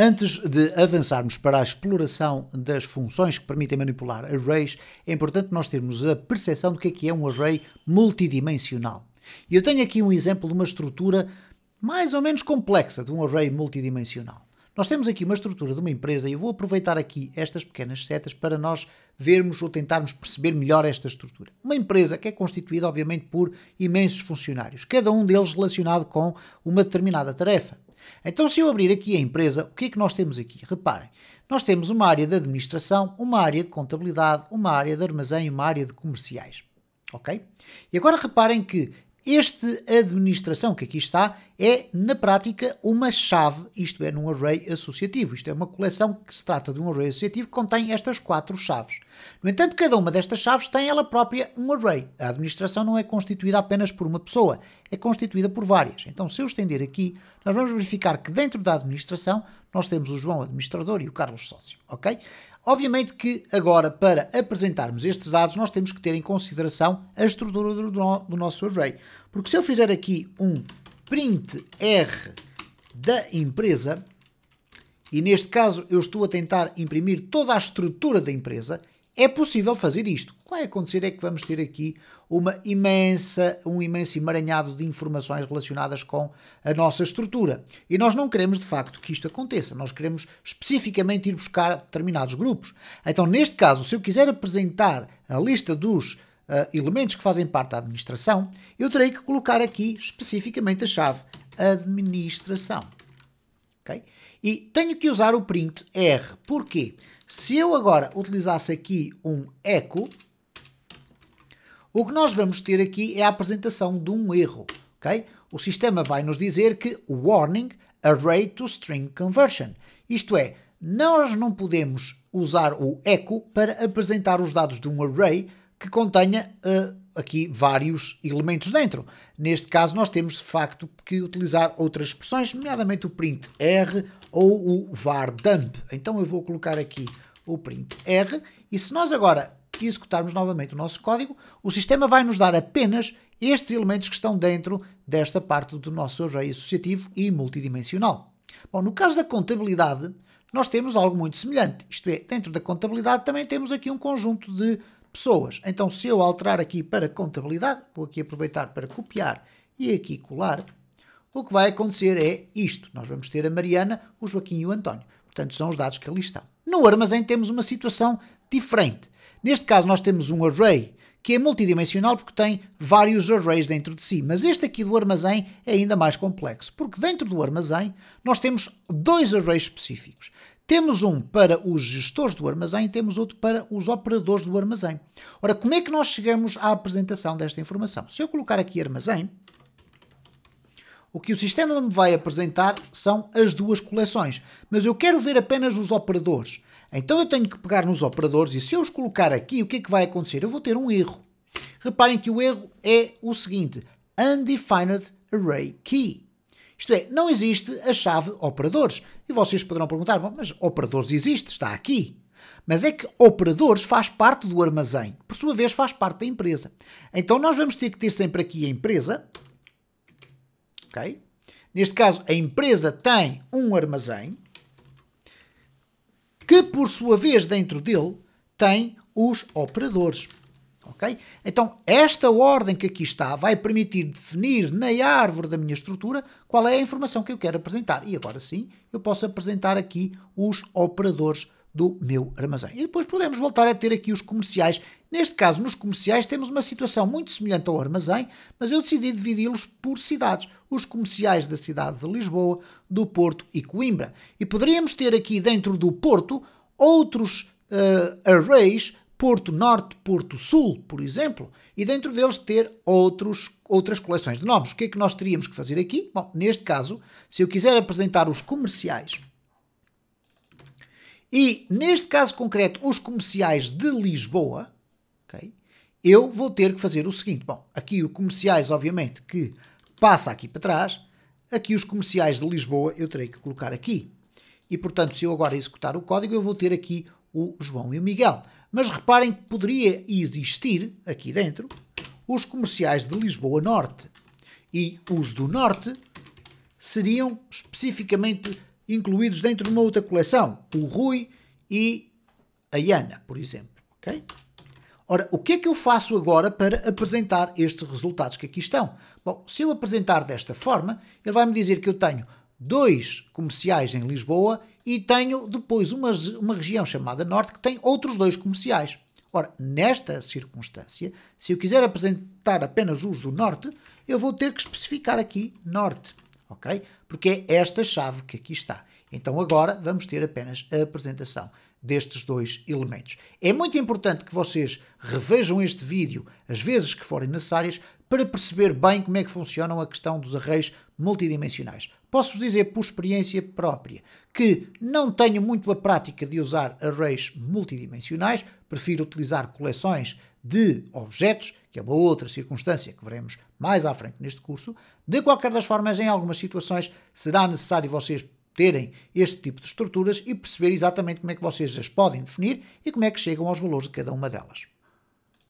Antes de avançarmos para a exploração das funções que permitem manipular arrays, é importante nós termos a percepção do que é que é um array multidimensional. Eu tenho aqui um exemplo de uma estrutura mais ou menos complexa de um array multidimensional. Nós temos aqui uma estrutura de uma empresa e eu vou aproveitar aqui estas pequenas setas para nós vermos ou tentarmos perceber melhor esta estrutura. Uma empresa que é constituída, obviamente, por imensos funcionários, cada um deles relacionado com uma determinada tarefa. Então, se eu abrir aqui a empresa, o que é que nós temos aqui? Reparem, nós temos uma área de administração, uma área de contabilidade, uma área de armazém, uma área de comerciais. Ok? E agora reparem que este administração que aqui está é, na prática, uma chave, isto é, num array associativo. Isto é uma coleção que se trata de um array associativo que contém estas quatro chaves. No entanto, cada uma destas chaves tem ela própria um array. A administração não é constituída apenas por uma pessoa, é constituída por várias. Então, se eu estender aqui, nós vamos verificar que dentro da administração nós temos o João administrador e o Carlos sócio, ok? Obviamente que agora, para apresentarmos estes dados, nós temos que ter em consideração a estrutura do, do nosso array. Porque se eu fizer aqui um print R da empresa, e neste caso eu estou a tentar imprimir toda a estrutura da empresa, é possível fazer isto. O que vai acontecer é que vamos ter aqui uma imensa, um imenso emaranhado de informações relacionadas com a nossa estrutura. E nós não queremos, de facto, que isto aconteça. Nós queremos especificamente ir buscar determinados grupos. Então, neste caso, se eu quiser apresentar a lista dos uh, elementos que fazem parte da administração, eu terei que colocar aqui especificamente a chave administração. Okay? E tenho que usar o print R. Porquê? Se eu agora utilizasse aqui um echo, o que nós vamos ter aqui é a apresentação de um erro, ok? O sistema vai nos dizer que warning array to string conversion. Isto é, nós não podemos usar o echo para apresentar os dados de um array que contenha uh, aqui vários elementos dentro. Neste caso, nós temos de facto que utilizar outras expressões, nomeadamente o print R ou o var dump. Então eu vou colocar aqui o print R e se nós agora executarmos novamente o nosso código, o sistema vai nos dar apenas estes elementos que estão dentro desta parte do nosso array associativo e multidimensional. Bom, no caso da contabilidade, nós temos algo muito semelhante. Isto é, dentro da contabilidade também temos aqui um conjunto de pessoas. Então, se eu alterar aqui para contabilidade, vou aqui aproveitar para copiar e aqui colar, o que vai acontecer é isto. Nós vamos ter a Mariana, o Joaquim e o António. Portanto, são os dados que ali estão. No armazém temos uma situação diferente. Neste caso, nós temos um array que é multidimensional porque tem vários arrays dentro de si. Mas este aqui do armazém é ainda mais complexo, porque dentro do armazém nós temos dois arrays específicos. Temos um para os gestores do armazém, e temos outro para os operadores do armazém. Ora, como é que nós chegamos à apresentação desta informação? Se eu colocar aqui armazém, o que o sistema me vai apresentar são as duas coleções, mas eu quero ver apenas os operadores. Então eu tenho que pegar nos operadores e se eu os colocar aqui, o que é que vai acontecer? Eu vou ter um erro. Reparem que o erro é o seguinte: Undefined Array Key. Isto é, não existe a chave operadores. E vocês poderão perguntar, mas operadores existe, está aqui. Mas é que operadores faz parte do armazém, por sua vez faz parte da empresa. Então nós vamos ter que ter sempre aqui a empresa, ok? Neste caso, a empresa tem um armazém que, por sua vez, dentro dele tem os operadores. Então, esta ordem que aqui está vai permitir definir na árvore da minha estrutura qual é a informação que eu quero apresentar. E agora sim, eu posso apresentar aqui os operadores do meu armazém. E depois podemos voltar a ter aqui os comerciais. Neste caso, nos comerciais, temos uma situação muito semelhante ao armazém, mas eu decidi dividi-los por cidades. Os comerciais da cidade de Lisboa, do Porto e Coimbra. E poderíamos ter aqui dentro do Porto outros uh, arrays Porto Norte, Porto Sul, por exemplo, e dentro deles ter outros, outras coleções de nomes. O que é que nós teríamos que fazer aqui? Bom, neste caso, se eu quiser apresentar os comerciais, e neste caso concreto, os comerciais de Lisboa, okay, eu vou ter que fazer o seguinte. Bom, aqui os comerciais, obviamente, que passa aqui para trás, aqui os comerciais de Lisboa eu terei que colocar aqui. E, portanto, se eu agora executar o código, eu vou ter aqui o João e o Miguel. Mas reparem que poderia existir, aqui dentro, os comerciais de Lisboa Norte. E os do Norte seriam especificamente incluídos dentro de uma outra coleção. O Rui e a Ana, por exemplo. ok? Ora, o que é que eu faço agora para apresentar estes resultados que aqui estão? Bom, se eu apresentar desta forma, ele vai me dizer que eu tenho dois comerciais em Lisboa e tenho depois uma, uma região chamada Norte que tem outros dois comerciais. Ora, nesta circunstância, se eu quiser apresentar apenas os do Norte, eu vou ter que especificar aqui Norte, ok? Porque é esta chave que aqui está. Então agora vamos ter apenas a apresentação destes dois elementos. É muito importante que vocês revejam este vídeo as vezes que forem necessárias para perceber bem como é que funcionam a questão dos arrays multidimensionais. Posso-vos dizer por experiência própria que não tenho muito a prática de usar arrays multidimensionais, prefiro utilizar coleções de objetos, que é uma outra circunstância que veremos mais à frente neste curso. De qualquer das formas, em algumas situações será necessário vocês terem este tipo de estruturas e perceber exatamente como é que vocês as podem definir e como é que chegam aos valores de cada uma delas.